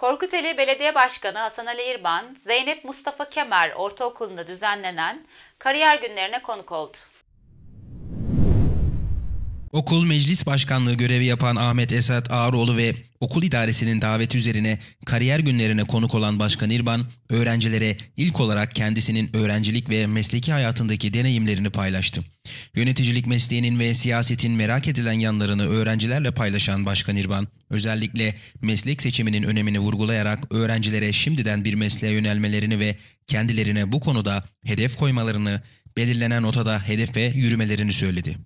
Korkuteli Belediye Başkanı Hasan Ali İrban, Zeynep Mustafa Kemer Ortaokulu'nda düzenlenen kariyer günlerine konuk oldu. Okul meclis başkanlığı görevi yapan Ahmet Esat Ağaroğlu ve Okul idaresinin daveti üzerine kariyer günlerine konuk olan Başkan İrban, öğrencilere ilk olarak kendisinin öğrencilik ve mesleki hayatındaki deneyimlerini paylaştı. Yöneticilik mesleğinin ve siyasetin merak edilen yanlarını öğrencilerle paylaşan Başkan İrban, özellikle meslek seçiminin önemini vurgulayarak öğrencilere şimdiden bir mesleğe yönelmelerini ve kendilerine bu konuda hedef koymalarını, belirlenen notada hedefe yürümelerini söyledi.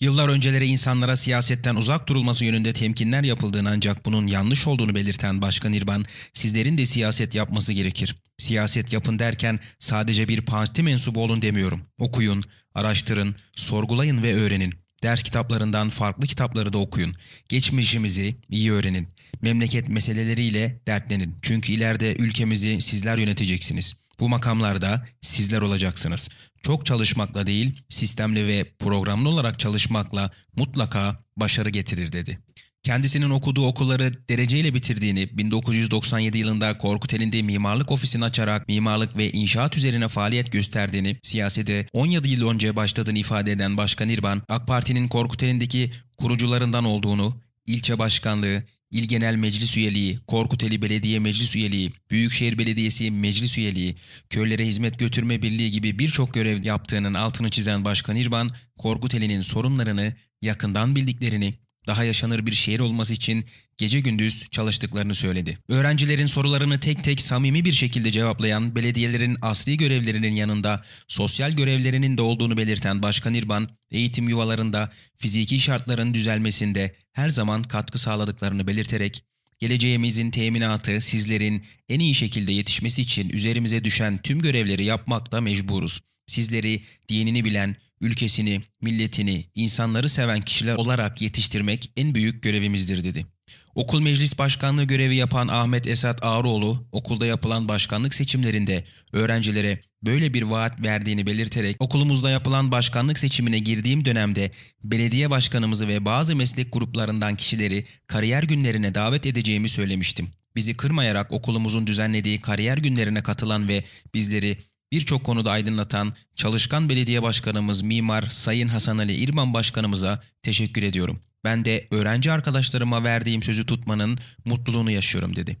Yıllar önceleri insanlara siyasetten uzak durulması yönünde temkinler yapıldığını ancak bunun yanlış olduğunu belirten Başkan İrban, sizlerin de siyaset yapması gerekir. Siyaset yapın derken sadece bir parti mensubu olun demiyorum. Okuyun, araştırın, sorgulayın ve öğrenin. Ders kitaplarından farklı kitapları da okuyun. Geçmişimizi iyi öğrenin. Memleket meseleleriyle dertlenin. Çünkü ileride ülkemizi sizler yöneteceksiniz. Bu makamlarda sizler olacaksınız. Çok çalışmakla değil, sistemli ve programlı olarak çalışmakla mutlaka başarı getirir dedi. Kendisinin okuduğu okulları dereceyle bitirdiğini, 1997 yılında Korkut Elinde mimarlık ofisini açarak mimarlık ve inşaat üzerine faaliyet gösterdiğini, siyasete 17 yıl önce başladığını ifade eden Başkan İrban, AK Parti'nin Korkut Elindeki kurucularından olduğunu, ilçe başkanlığı, İl Genel Meclis Üyeliği, Korkuteli Belediye Meclis Üyeliği, Büyükşehir Belediyesi Meclis Üyeliği, Köylere Hizmet Götürme Birliği gibi birçok görev yaptığının altını çizen Başkan İrban, Korkuteli'nin sorunlarını, yakından bildiklerini, daha yaşanır bir şehir olması için gece gündüz çalıştıklarını söyledi. Öğrencilerin sorularını tek tek samimi bir şekilde cevaplayan belediyelerin asli görevlerinin yanında sosyal görevlerinin de olduğunu belirten Başkan İrban, eğitim yuvalarında fiziki şartların düzelmesinde her zaman katkı sağladıklarını belirterek geleceğimizin teminatı sizlerin en iyi şekilde yetişmesi için üzerimize düşen tüm görevleri yapmakta mecburuz. Sizleri dinini bilen, ülkesini, milletini, insanları seven kişiler olarak yetiştirmek en büyük görevimizdir dedi. Okul meclis başkanlığı görevi yapan Ahmet Esat Ağroğlu, okulda yapılan başkanlık seçimlerinde öğrencilere böyle bir vaat verdiğini belirterek okulumuzda yapılan başkanlık seçimine girdiğim dönemde belediye başkanımızı ve bazı meslek gruplarından kişileri kariyer günlerine davet edeceğimi söylemiştim. Bizi kırmayarak okulumuzun düzenlediği kariyer günlerine katılan ve bizleri birçok konuda aydınlatan çalışkan belediye başkanımız Mimar Sayın Hasan Ali İrman Başkanımıza teşekkür ediyorum. Ben de öğrenci arkadaşlarıma verdiğim sözü tutmanın mutluluğunu yaşıyorum dedi.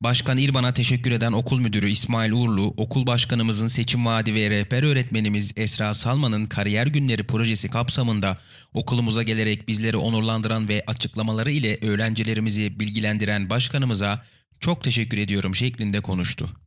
Başkan İrban'a teşekkür eden okul müdürü İsmail Uğurlu, okul başkanımızın seçim vaadi ve rehber öğretmenimiz Esra Salman'ın kariyer günleri projesi kapsamında okulumuza gelerek bizleri onurlandıran ve açıklamaları ile öğrencilerimizi bilgilendiren başkanımıza çok teşekkür ediyorum şeklinde konuştu.